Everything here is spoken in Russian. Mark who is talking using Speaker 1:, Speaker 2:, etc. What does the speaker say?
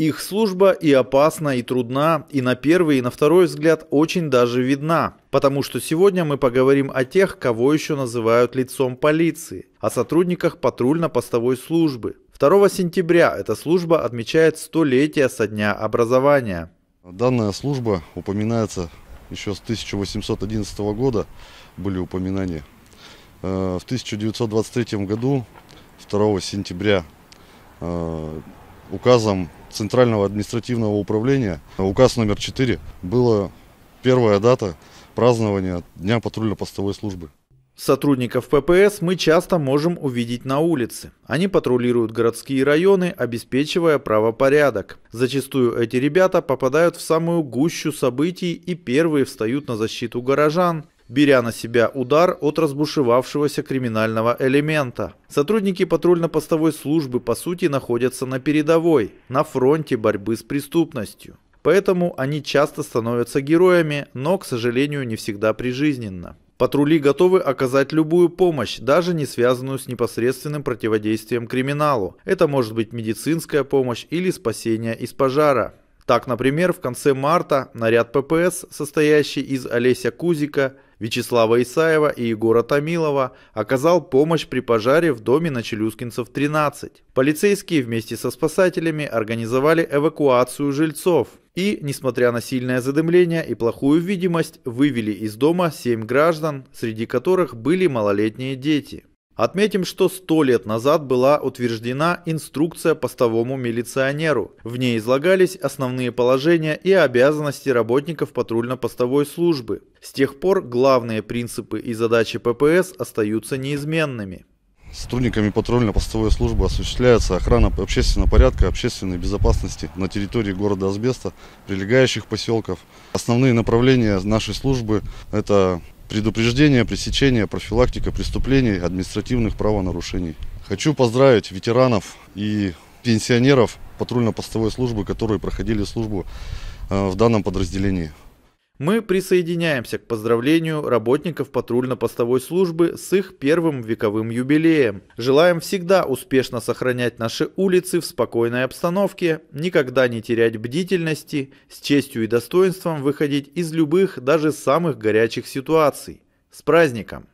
Speaker 1: Их служба и опасна, и трудна, и на первый, и на второй взгляд очень даже видна. Потому что сегодня мы поговорим о тех, кого еще называют лицом полиции, о сотрудниках патрульно-постовой службы. 2 сентября эта служба отмечает
Speaker 2: столетие со дня образования. Данная служба упоминается еще с 1811 года, были упоминания. Э, в 1923 году, 2 сентября, э, указом Центрального административного управления, указ номер 4, была первая дата празднования Дня патрульно-постовой службы.
Speaker 1: Сотрудников ППС мы часто можем увидеть на улице. Они патрулируют городские районы, обеспечивая правопорядок. Зачастую эти ребята попадают в самую гущу событий и первые встают на защиту горожан, беря на себя удар от разбушевавшегося криминального элемента. Сотрудники патрульно-постовой службы по сути находятся на передовой, на фронте борьбы с преступностью. Поэтому они часто становятся героями, но, к сожалению, не всегда прижизненно. Патрули готовы оказать любую помощь, даже не связанную с непосредственным противодействием криминалу. Это может быть медицинская помощь или спасение из пожара. Так, например, в конце марта наряд ППС, состоящий из Олеся Кузика, Вячеслава Исаева и Егора Томилова, оказал помощь при пожаре в доме на Челюскинцев 13. Полицейские вместе со спасателями организовали эвакуацию жильцов и, несмотря на сильное задымление и плохую видимость, вывели из дома 7 граждан, среди которых были малолетние дети. Отметим, что сто лет назад была утверждена инструкция постовому милиционеру. В ней излагались основные положения и обязанности работников патрульно-постовой службы. С тех пор главные принципы и задачи ППС остаются неизменными.
Speaker 2: Сотрудниками патрульно-постовой службы осуществляется охрана общественного порядка, общественной безопасности на территории города Азбеста, прилегающих поселков. Основные направления нашей службы – это предупреждение, пресечение, профилактика преступлений, административных правонарушений. Хочу поздравить ветеранов и пенсионеров патрульно-постовой службы, которые проходили службу э, в данном подразделении.
Speaker 1: Мы присоединяемся к поздравлению работников патрульно-постовой службы с их первым вековым юбилеем. Желаем всегда успешно сохранять наши улицы в спокойной обстановке, никогда не терять бдительности, с честью и достоинством выходить из любых, даже самых горячих ситуаций. С праздником!